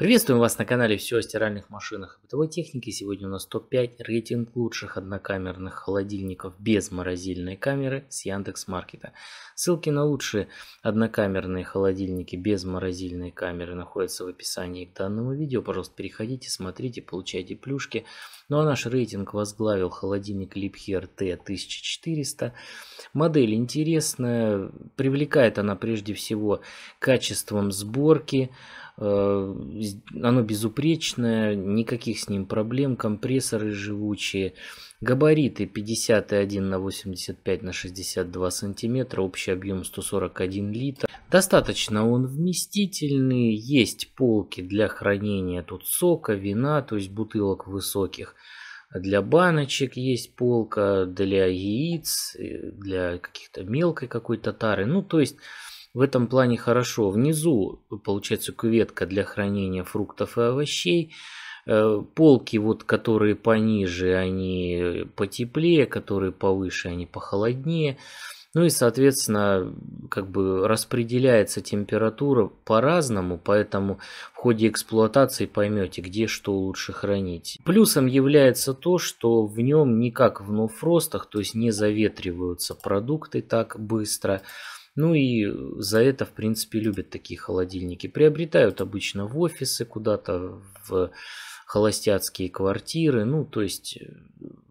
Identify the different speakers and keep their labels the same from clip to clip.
Speaker 1: Приветствуем вас на канале «Все о стиральных машинах и бытовой технике». Сегодня у нас 105 рейтинг лучших однокамерных холодильников без морозильной камеры с Яндекс Маркета. Ссылки на лучшие однокамерные холодильники без морозильной камеры находятся в описании к данному видео. Пожалуйста, переходите, смотрите, получайте плюшки. Ну а наш рейтинг возглавил холодильник Liebherr T1400. Модель интересная, привлекает она прежде всего качеством сборки, Э, оно безупречное, никаких с ним проблем, компрессоры живучие. Габариты 51 на 85 на 62 сантиметра, общий объем 141 литр. Достаточно он вместительный, есть полки для хранения тут сока, вина, то есть бутылок высоких. Для баночек есть полка, для яиц, э, для каких-то мелкой какой-то тары. Ну, то есть в этом плане хорошо. Внизу э, получается кюветка для хранения фруктов и овощей. Э, полки, вот, которые пониже, они потеплее, которые повыше, они похолоднее. Ну и, соответственно, как бы распределяется температура по-разному, поэтому в ходе эксплуатации поймете, где что лучше хранить. Плюсом является то, что в нем никак в нофростах, то есть не заветриваются продукты так быстро. Ну и э, за это, в принципе, любят такие холодильники. Приобретают обычно в офисы куда-то, в холостяцкие квартиры. Ну, то есть э,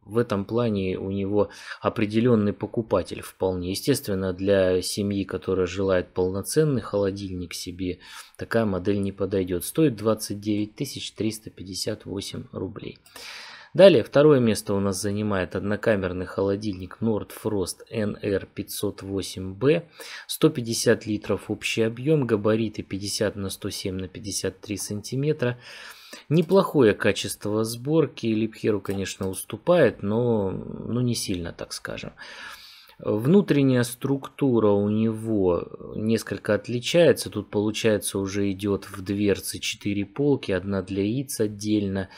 Speaker 1: в этом плане у него определенный покупатель вполне. Естественно, для семьи, которая желает полноценный холодильник себе, такая модель не подойдет. Стоит 29 358 рублей. Далее второе место у нас занимает однокамерный холодильник Nord Frost NR508B. 150 литров общий объем, габариты 50 на 107 на 53 сантиметра. Неплохое качество сборки, Липхеру, конечно, уступает, но ну, не сильно, так скажем. Внутренняя структура у него несколько отличается. Тут, получается, уже идет в дверцы 4 полки, одна для яиц отдельно,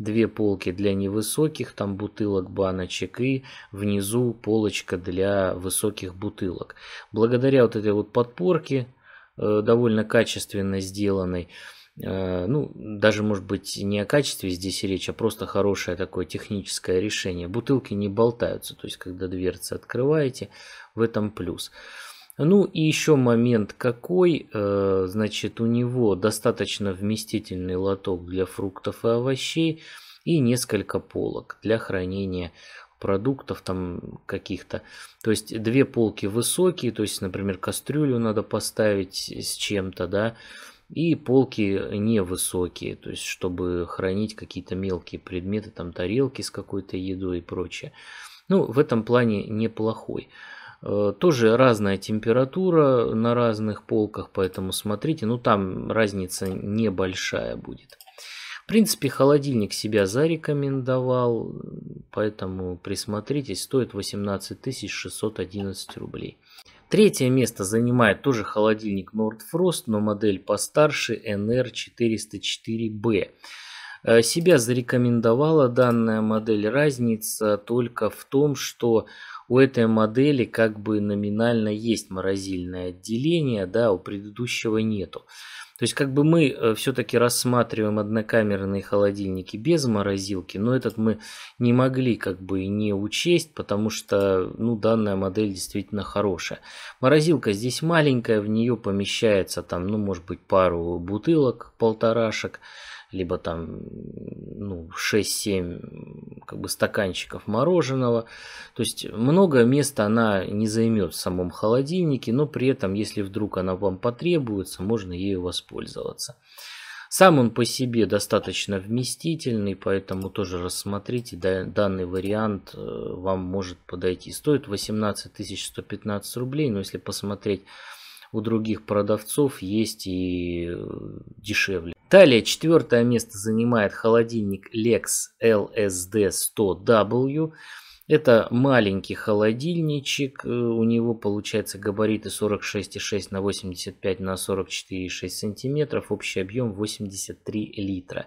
Speaker 1: две полки для невысоких, там бутылок, баночек, и внизу полочка для высоких бутылок. Благодаря вот этой вот подпорке, э, довольно качественно сделанной, э, ну, даже, может быть, не о качестве здесь речь, а просто хорошее такое техническое решение. Бутылки не болтаются, то есть, когда дверцы открываете, в этом плюс. Плюс. Ну и еще момент какой, э, значит, у него достаточно вместительный лоток для фруктов и овощей и несколько полок для хранения продуктов там каких-то. То есть две полки высокие, то есть, например, кастрюлю надо поставить с чем-то, да, и полки невысокие, то есть чтобы хранить какие-то мелкие предметы, там тарелки с какой-то едой и прочее. Ну, в этом плане неплохой. Э, тоже разная температура на разных полках, поэтому смотрите. Ну, там разница небольшая будет. В принципе, холодильник себя зарекомендовал, поэтому присмотритесь. Стоит 18 611 рублей. Третье место занимает тоже холодильник Nordfrost, но модель постарше NR404B. Э, себя зарекомендовала данная модель. Разница только в том, что у этой модели как бы номинально есть морозильное отделение, да, у предыдущего нету. То есть как бы мы э, все-таки рассматриваем однокамерные холодильники без морозилки, но этот мы не могли как бы не учесть, потому что ну, данная модель действительно хорошая. Морозилка здесь маленькая, в нее помещается там, ну может быть пару бутылок, полторашек либо там ну, 6-7 как бы стаканчиков мороженого. То есть много места она не займет в самом холодильнике, но при этом, если вдруг она вам потребуется, можно ею воспользоваться. Сам он по себе достаточно вместительный, поэтому тоже рассмотрите, данный вариант э, вам может подойти. Стоит 18 115 рублей, но если посмотреть у других продавцов, есть и э, дешевле. Далее четвертое место занимает холодильник Lex LSD100W. Это маленький холодильничек, э, у него получается габариты 46,6 на 85 на 44,6 сантиметров, общий объем 83 литра.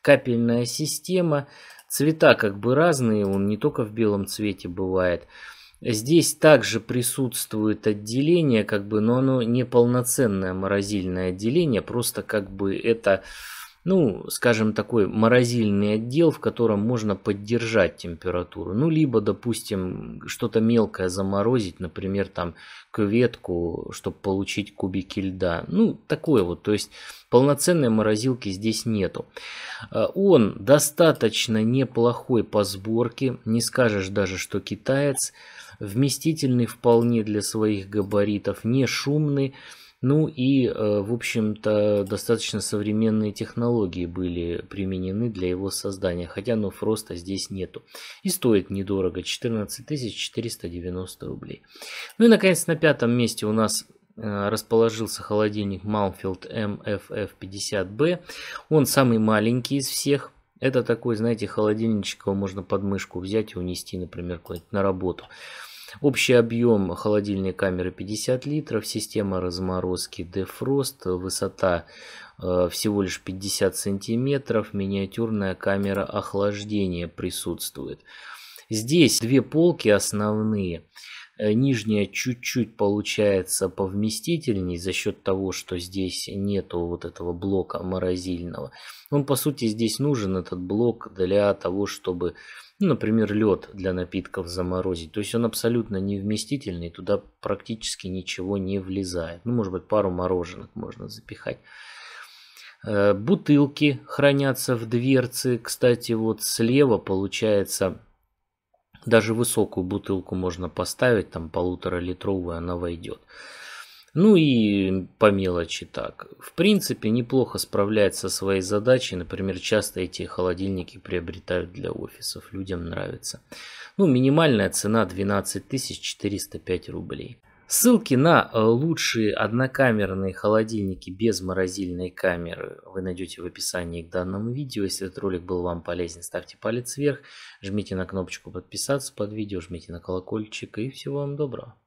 Speaker 1: Капельная система, цвета как бы разные, он не только в белом цвете бывает. Здесь также присутствует отделение, как бы, но оно не полноценное морозильное отделение, просто как бы это ну, скажем, такой морозильный отдел, в котором можно поддержать температуру. Ну, либо, допустим, что-то мелкое заморозить, например, там кветку, чтобы получить кубики льда. Ну, такое вот. То есть полноценной морозилки здесь нету. А, он достаточно неплохой по сборке. Не скажешь даже, что китаец. Вместительный вполне для своих габаритов. Не шумный. Ну и, э, в общем-то, достаточно современные технологии были применены для его создания, хотя ну фроста здесь нету. И стоит недорого, 14 490 рублей. Ну и, наконец, на пятом месте у нас э, расположился холодильник Mountfield MFF50B. Он самый маленький из всех. Это такой, знаете, холодильничек, его можно под мышку взять и унести, например, куда-нибудь на работу. Общий объем холодильной камеры 50 литров, система разморозки Defrost, высота э, всего лишь 50 сантиметров, миниатюрная камера охлаждения присутствует. Здесь две полки основные. Э, нижняя чуть-чуть получается повместительней за счет того, что здесь нету вот этого блока морозильного. Он, по сути, здесь нужен, этот блок, для того, чтобы, ну, например, лед для напитков заморозить. То есть он абсолютно невместительный, туда практически ничего не влезает. Ну, может быть, пару мороженок можно запихать. Э, бутылки хранятся в дверце. Кстати, вот слева получается даже высокую бутылку можно поставить, там полутора литровую она войдет. Ну и по мелочи так. В принципе, неплохо справляется со своей задачей. Например, часто эти холодильники приобретают для офисов. Людям нравится. Ну, минимальная цена 12 405 рублей. Ссылки на э, лучшие однокамерные холодильники без морозильной камеры вы найдете в описании к данному видео. Если этот ролик был вам полезен, ставьте палец вверх, жмите на кнопочку подписаться под видео, жмите на колокольчик и всего вам доброго.